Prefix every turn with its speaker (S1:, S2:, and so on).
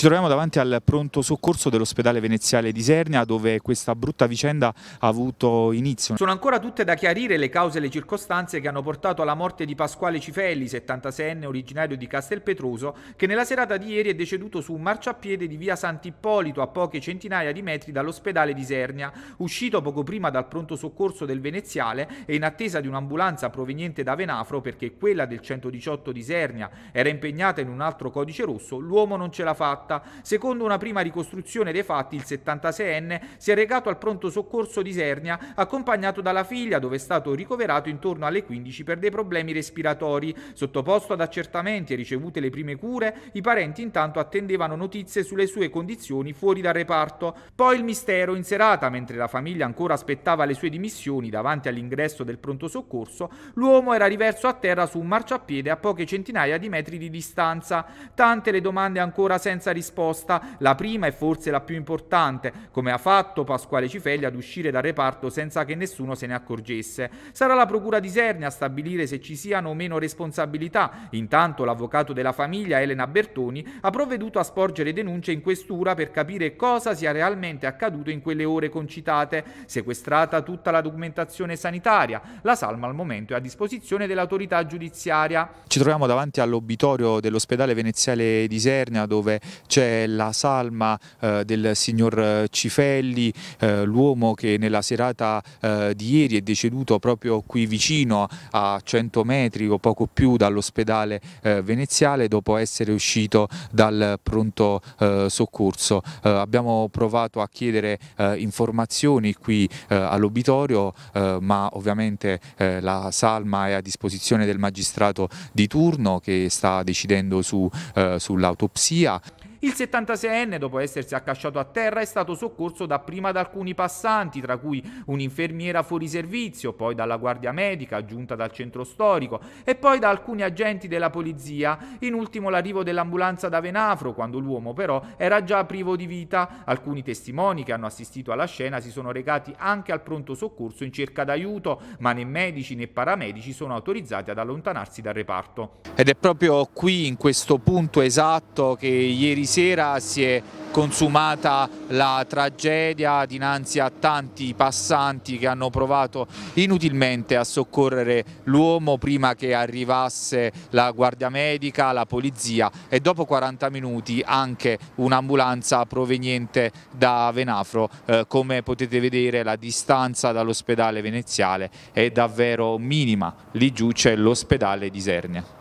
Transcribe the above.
S1: Ci troviamo davanti al pronto soccorso dell'ospedale veneziale di Sernia dove questa brutta vicenda ha avuto inizio. Sono ancora tutte da chiarire le cause e le circostanze che hanno portato alla morte di Pasquale Cifelli, 76enne originario di Castelpetroso, che nella serata di ieri è deceduto su un marciapiede di via Sant'Ippolito a poche centinaia di metri dall'ospedale di Sernia, uscito poco prima dal pronto soccorso del Veneziale e in attesa di un'ambulanza proveniente da Venafro perché quella del 118 di Sernia era impegnata in un altro codice rosso, l'uomo non ce l'ha fatta fatta. Secondo una prima ricostruzione dei fatti, il 76enne si è recato al pronto soccorso di Sernia accompagnato dalla figlia dove è stato ricoverato intorno alle 15 per dei problemi respiratori. Sottoposto ad accertamenti e ricevute le prime cure, i parenti intanto attendevano notizie sulle sue condizioni fuori dal reparto. Poi il mistero in serata, mentre la famiglia ancora aspettava le sue dimissioni davanti all'ingresso del pronto soccorso, l'uomo era riverso a terra su un marciapiede a poche centinaia di metri di distanza. Tante le domande ancora senza risposta risposta, la prima e forse la più importante, come ha fatto Pasquale Cifelli ad uscire dal reparto senza che nessuno se ne accorgesse. Sarà la procura di Isernia a stabilire se ci siano o meno responsabilità. Intanto l'avvocato della famiglia Elena Bertoni ha provveduto a sporgere denunce in questura per capire cosa sia realmente accaduto in quelle ore concitate. Sequestrata tutta la documentazione sanitaria, la salma al momento è a disposizione dell'autorità giudiziaria. Ci troviamo davanti all'obitorio dell'ospedale veneziale di Isernia dove c'è la salma eh, del signor Cifelli, eh, l'uomo che nella serata eh, di ieri è deceduto proprio qui vicino a 100 metri o poco più dall'ospedale eh, veneziale dopo essere uscito dal pronto eh, soccorso. Eh, abbiamo provato a chiedere informazioni qui all'obitorio ma ovviamente la salma è a disposizione del magistrato di turno che sta decidendo su, sull'autopsia. Il 76enne, dopo essersi accasciato a terra, è stato soccorso dapprima da alcuni passanti, tra cui un'infermiera fuori servizio, poi dalla guardia medica giunta dal centro storico e poi da alcuni agenti della polizia. In ultimo l'arrivo dell'ambulanza da Venafro, quando l'uomo però era già privo di vita. Alcuni testimoni che hanno assistito alla scena si sono recati anche al pronto soccorso in cerca d'aiuto, ma né medici né paramedici sono autorizzati ad allontanarsi dal reparto. Ed è proprio qui, in questo punto esatto, che ieri sera si è consumata la tragedia dinanzi a tanti passanti che hanno provato inutilmente a soccorrere l'uomo prima che arrivasse la guardia medica, la polizia e dopo 40 minuti anche un'ambulanza proveniente da Venafro. Eh, come potete vedere la distanza dall'ospedale veneziale è davvero minima, lì giù c'è l'ospedale di Sernia.